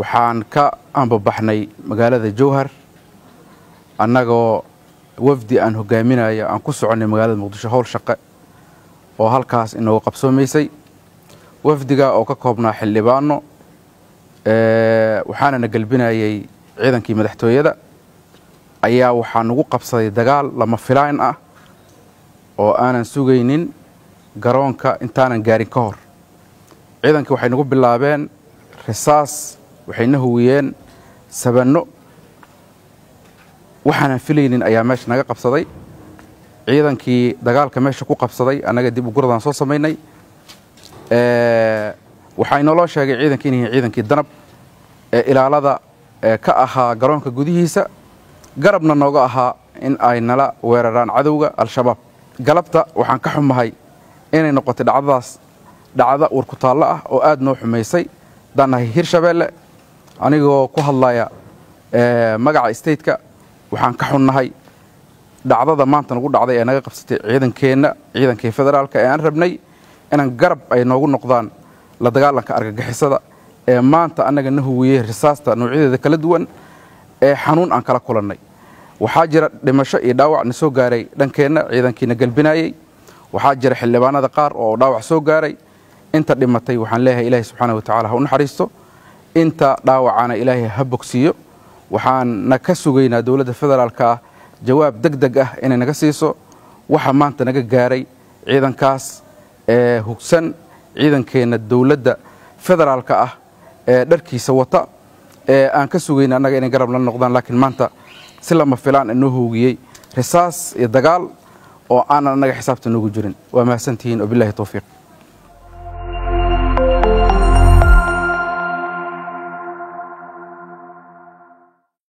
waxaan ka ambabaxnay magaalada jowhar annagoo wafdi aan hogaaminayo aan ku soconay magaalada muqdisho howl shaqe oo halkaas inoogu qabsoomaysay wafdiga oo ka koobnaa xildhibaano waxaana na gelbinayay ciidankii madaxtooyada ayaa waxaa nagu qabsaday dagaal lama filaan ah oo aanan sugaynin garoonka intaanan gaarin ka hor ciidankii waxay nagu bilaabeen risaas waxayna huwiyeen sabanno waxaanan filaynin ayaa meesha naga qabsaday ciidankii dagaalka meesha ku qabsaday annaga dib u guradan soo samaynay waxaa inaloo sheegay ciidanki in yihiin ciidankii danab ee ilaalada ka ahaa garoonka gudihiisa garabna nooga ahaa in ay nala weeraraan cadowga al-shabaab galabta waxaan ka xumahay inay noqotay dhacdadaas dhacda warkutaallo ah oo aad noo xumaysay daan hir shabeelle anigoo ku hadlaya eh, magaca stateka waxaan ka xunnahay dhacdada maanta nagu dhacday ee naga qabsatay ciidankeenna ciidankii federaalka ee aan rabnay inaan garab ay noogu noqdaan la dagaalanka argagixisada ee maanta annaga na huwiyey risaasta noocyadeeda kala duwan ee xanuun aan kala kulannay waxaa jira dhimasho iyo dhaawac na soo gaaray dhankeenna ciidankiina gelbinaayey waxaa jira xildhibaanada qaar oo dhaawac soo gaaray inta dhimatay waxaan leeyahay ilaahay subxaanah wa tacala ha u naxariisto inta dhaawacana ilaahay ha bogsiiyo waxaanna ka sugaynaa dowladda federaalka jawaab deg deg ah inay naga siiso waxa maanta naga gaaray ciidankaas ee hugsan ciidankeenna dowladda federaalka ah ee dharkiisa wata ee aan ka sugayna annaga inay garab la noqdaan laakiin maanta si lama filaan inoo ah hoogiyey risaas iyo dagaal oo aanan annaga xisaabta noogu jirin waa mahadsantihiin wabilahi tawfiiq